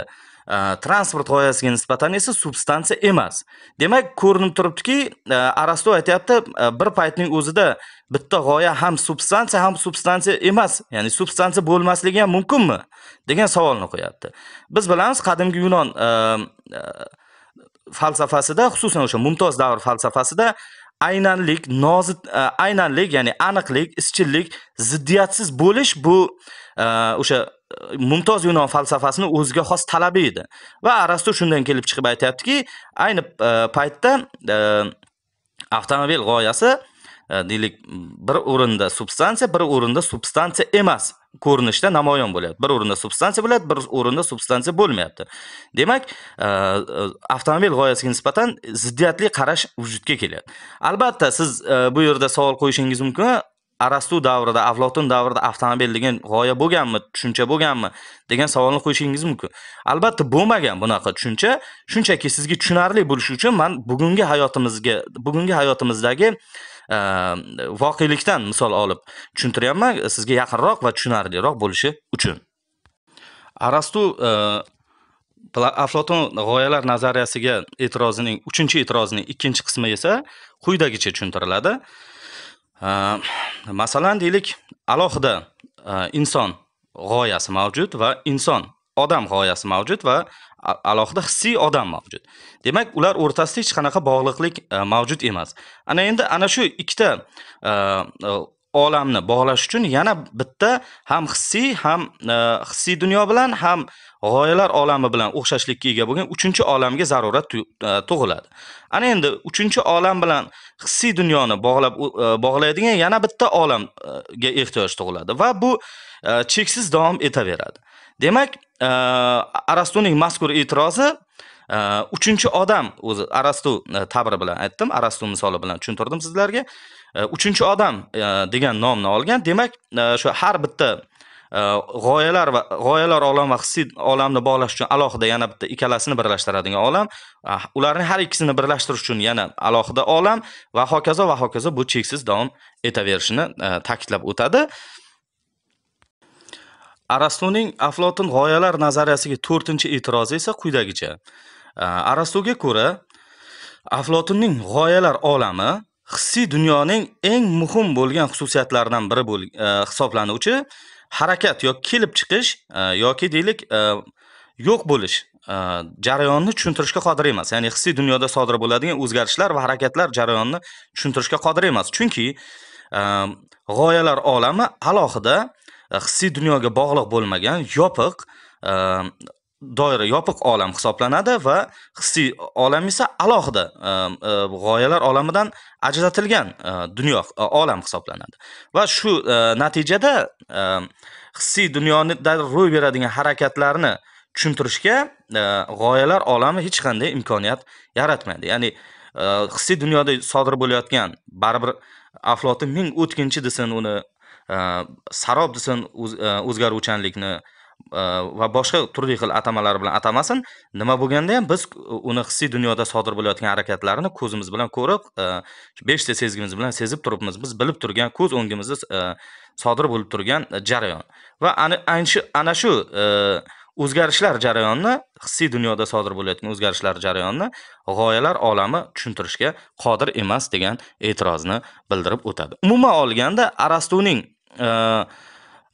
S1: transport g'oyasiga nisbatan esa substansiya emas demak ko'rinib turibdiki arasto aytyapti bir paytning o'zida bitta g'oya ham substansiya ham substansiya emas ya'ni substansiya bo'lmasligi ham mumkinmi degan savolni qo'yapti biz bilamiz qadimgi yunon falsafasida xususan o'sha mumtoz davr falsafasida aynanlik nozit aynanlik ya'ni aniqlik izchillik ziddiyatsiz bo'lish bu o'sha mumtoz yunon falsafasini o'ziga xos talabi edi va arastu shundan kelib chiqib aytyaptiki ayni e, paytda e, avtomobil g'oyasi e, deylik bir o'rinda substansiya bir o'rinda substansiya emas ko'rinishda namoyon bo'lyapti bir o'rinda substansiya bo'ladi bir o'rinda substansiya bo'lmayapti demak avtomobil g'oyasiga nisbatan ziddiyatli qarash vujudga keladi albatta siz bu yerda savol qo'yishingiz mumkin arastu davrida aflotun davrida avtomobil degan g'oya bo'lganmi tushuncha bo'lganmi degan savolni qo'yishingiz mumkin albatta bo'lmagan bunaqa tushuncha shunchaki sizga tushunarli bo'lishi uchun man bugungi hayotimizga bugungi hayotimizdagi voqelikdan misol olib tushuntiryapman sizga yaqinroq va tushunarliroq bo'lishi uchun arastu aflotun g'oyalar nazariyasiga e'tirozining uchinchi e'tirozining ikkinchi qismi esa quyidagicha tushuntiriladi masalan deylik alohida e, inson g'oyasi mavjud va inson odam g'oyasi mavjud va alohida hissiy odam mavjud demak ular o'rtasida hech qanaqa bog'liqlik e, mavjud emas ana endi ana shu ikkita e, olamni bog'lash uchun yana bitta ham hissiy ham e, hissiy dunyo bilan ham g'oyalar olami bilan o'xshashlikka ega bo'lgan uchinchi olamga zarurat e, tug'iladi ana endi uchinchi olam bilan hissiy dunyoni bog'lab e, bog'laydigan yana bitta olamga ehtiyoj tug'iladi va bu cheksiz davom etaveradi demak arastuning mazkur e'tirozi uchinchi odam o'zi arastu tabiri bilan aytdim arastu misoli bilan tushuntirdim sizlarga E, uchinchi odam e, degan nomni olgan demak e, shu har bitta g'oyalar va g'oyalar olam va hissiy olamni bog'lash uchun alohida yana bitta ikkalasini birlashtiradigan olam ularni har ikkisini birlashtirish uchun yana alohida olam va hokazo va hokazo bu cheksiz davom etaverishini ta'kidlab o'tadi arastuning aflotun g'oyalar nazariyasiga to'rtinchi e'tirozi esa quyidagicha arastuga ko'ra aflotunning g'oyalar olami hissiy dunyoning eng muhim bo'lgan xususiyatlaridan biri bo'l e, hisoblanuvchi harakat yoki kelib chiqish e, yoki deylik e, yo'q bo'lish jarayonni tushuntirishga qodir emas ya'ni hissiy dunyoda sodir bo'ladigan o'zgarishlar va harakatlar jarayonni tushuntirishga qodir emas chunki g'oyalar olami alohida hissiy dunyoga bog'liq bo'lmagan yopiq doira yopiq olam hisoblanadi va hissiy olam esa alohida e, e, g'oyalar olamidan ajratilgan e, dunyo olam hisoblanadi va shu natijada hissiy dunyoda ro'y beradigan harakatlarni tushuntirishga g'oyalar olami hech qanday imkoniyat yaratmaydi ya'ni hissiy dunyoda sodir bo'layotgan baribir aflotin ming o'tkinchi desin uni sarob desin o'zgaruvchanlikni uz, Э, va boshqa turli xil atamalar bilan atamasin nima bo'lganda ham biz uni hissiy dunyoda sodir bo'layotgan harakatlarini ko'zimiz bilan ko'rib e, beshta sezgimiz bilan sezib turibmiz biz bilib turgan ko'z o'ngimizda e, sodir bo'lib turgan jarayon va ana shu e, o'zgarishlar jarayonini hissiy dunyoda sodir bo'layotgan o'zgarishlar jarayonini g'oyalar olami tushuntirishga qodir emas degan e'tirozni bildirib o'tadi umuman olganda arastuning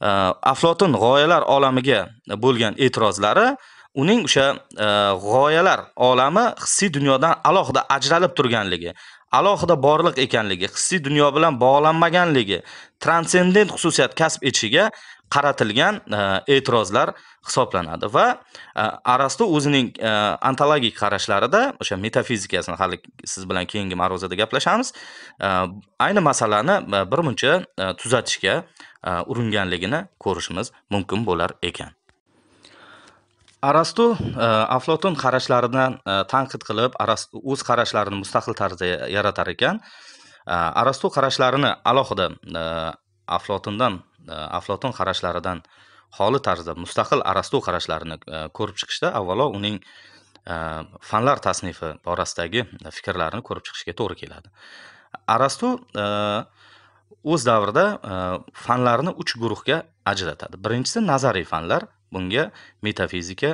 S1: Э, aflotun g'oyalar olamiga bo'lgan e'tirozlari uning o'sha e, g'oyalar olami hissiy dunyodan alohida ajralib turganligi alohida borliq ekanligi hissiy dunyo bilan bog'lanmaganligi transsendent xususiyat kasb etishiga qaratilgan e, e'tirozlar hisoblanadi va e, arastu o'zining antologik qarashlarida o'sha metafizikasini hali siz bilan keyingi ma'ruzada gaplashamiz ayni masalani muncha tuzatishga E, uringanligini ko'rishimiz mumkin bo'lar ekan arastu e, aflotun qarashlaridan e, tanqid qilib o'z qarashlarini mustaqil tarzda yaratar ekan arastu qarashlarini alohida aflotundan aflotun qarashlaridan xoli tarzda mustaqil arastu qarashlarini ko'rib chiqishda avvalo uning fanlar tasnifi borasidagi fikrlarini ko'rib chiqishga to'g'ri keladi arastu o'z davrida e, fanlarni uch guruhga ajratadi birinchisi nazariy fanlar bunga metafizika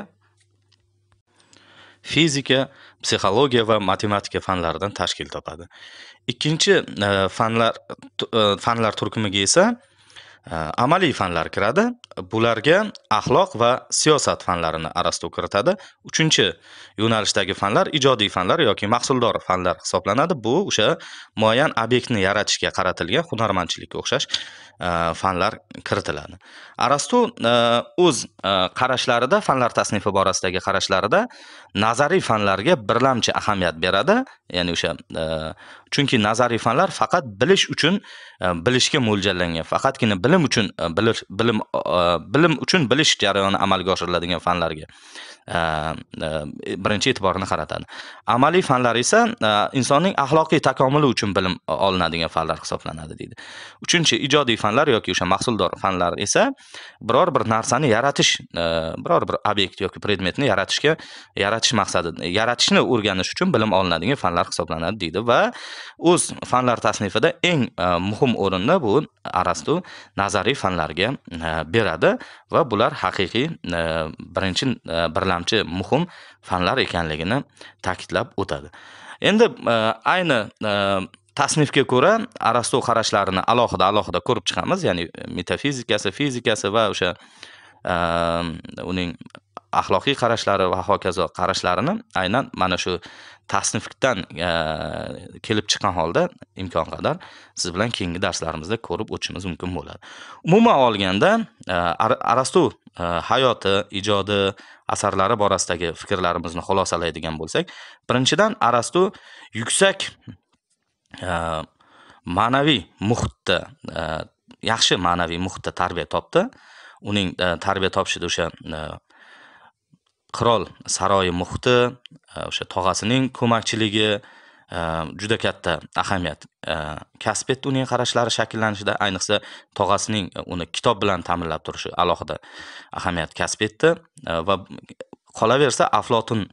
S1: fizika psixologiya va matematika fanlaridan tashkil topadi ikkinchi e, fanlar e, fanlar turkumiga esa amaliy fanlar kiradi bularga axloq va siyosat fanlarini arastu kiritadi uchinchi yo'nalishdagi fanlar ijodiy fanlar yoki mahsuldor fanlar hisoblanadi bu o'sha muayyan obyektni yaratishga qaratilgan hunarmandchilikka o'xshash e, fanlar kiritiladi arastu e, o'z e, qarashlarida fanlar tasnifi borasidagi qarashlarida nazariy fanlarga birlamchi ahamiyat beradi ya'ni o'sha e, chunki nazariy fanlar faqat bilish uchun e, bilishga mo'ljallangan faqatgina bilim uchun e, bilish bilim bilim uchun bilish jarayoni amalga oshiriladigan fanlarga Э, э, birinchi e'tiborini qaratadi amaliy fanlar esa e, insonning axloqiy takomili uchun bilim olinadigan fanlar hisoblanadi deydi uchinchi ijodiy fanlar yoki o'sha mahsuldor fanlar esa biror bir narsani yaratish e, biror bir obyekt yoki predmetni yaratishga yaratish maqsadi yaratishni o'rganish uchun bilim olinadigan fanlar hisoblanadi deydi va o'z fanlar tasnifida eng e, muhim o'rinni bu arastu nazariy fanlarga beradi va bular haqiqiy birinchi birlam hamchi muhim fanlar ekanligini ta'kidlab o'tadi endi e, ayni e, tasnifga ko'ra arastu qarashlarini alohida alohida ko'rib chiqamiz ya'ni metafizikasi fizikasi va o'sha e, uning axloqiy qarashlari va hokazo qarashlarini aynan mana shu tasnifdan e, kelib chiqqan holda imkon qadar siz bilan keyingi darslarimizda ko'rib o'tishimiz mumkin bo'ladi umuman olganda e, arastu e, hayoti ijodi asarlari borasidagi fikrlarimizni xulosalaydigan bo'lsak birinchidan arastu yuksak ma'naviy muhitda yaxshi ma'naviy muhitda tarbiya topdi uning tarbiya topishida o'sha qirol saroyi muhiti e, o'sha tog'asining ko'makchiligi e, juda katta ahamiyat e, kasb etdi uning qarashlari shakllanishida ayniqsa tog'asining uni kitob bilan ta'minlab turishi alohida ahamiyat kasb etdi va qolaversa aflotun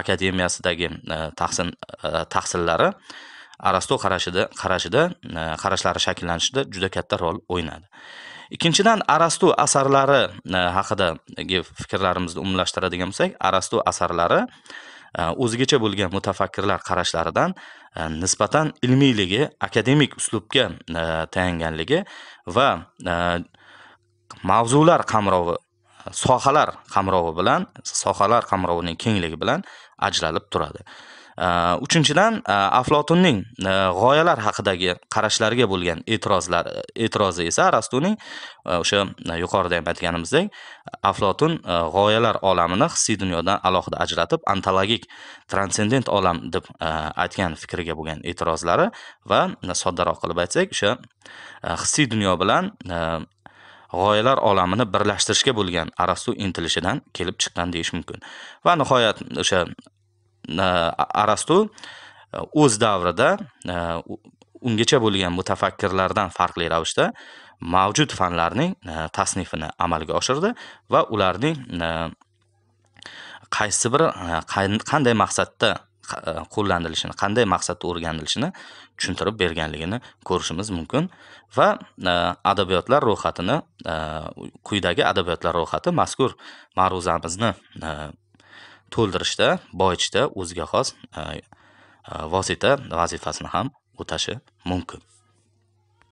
S1: akademiyasidagi tahsin tahsillari arastu qarashida qarashida qarashlari shakllanishida juda katta rol o'ynadi ikkinchidan arastu asarlari e, haqidagi fikrlarimizni umumlashtiradigan bo'lsak arastu asarlari e, o'zigacha bo'lgan mutafakkirlar qarashlaridan e, nisbatan ilmiyligi akademik uslubga tayanganligi va mavzular qamrovi sohalar qamrovi bilan sohalar qamrovining kengligi bilan ajralib turadi Э, uchinchidan э, aflotunning э, g'oyalar haqidagi qarashlariga bo'lgan e'tirozlar e, e'tirozi esa arastuning e, o'sha e, yuqorida ham aytganimizdek aflotun g'oyalar olamini hissiy dunyodan alohida ajratib antologik transsendent olam deb aytgan fikriga bo'lgan e'tirozlari va soddaroq qilib aytsak o'sha hissiy dunyo bilan g'oyalar olamini birlashtirishga bo'lgan arastu intilishidan kelib chiqqan deyish mumkin va nihoyat o'sha Э, arastu э, o'z davrida э, ungacha bo'lgan mutafakkirlardan farqli ravishda mavjud fanlarning e, tasnifini amalga oshirdi va ularning e, qaysi biri e, qanday maqsadda qo'llanilishini qanday maqsadda o'rganilishini tushuntirib berganligini ko'rishimiz mumkin va adabiyotlar ro'yxatini quyidagi adabiyotlar ro'yxati mazkur ma'ruzamizni to'ldirishda, boyitishda o'ziga xos e, e, vosita vazifasini ham o'tashi mumkin.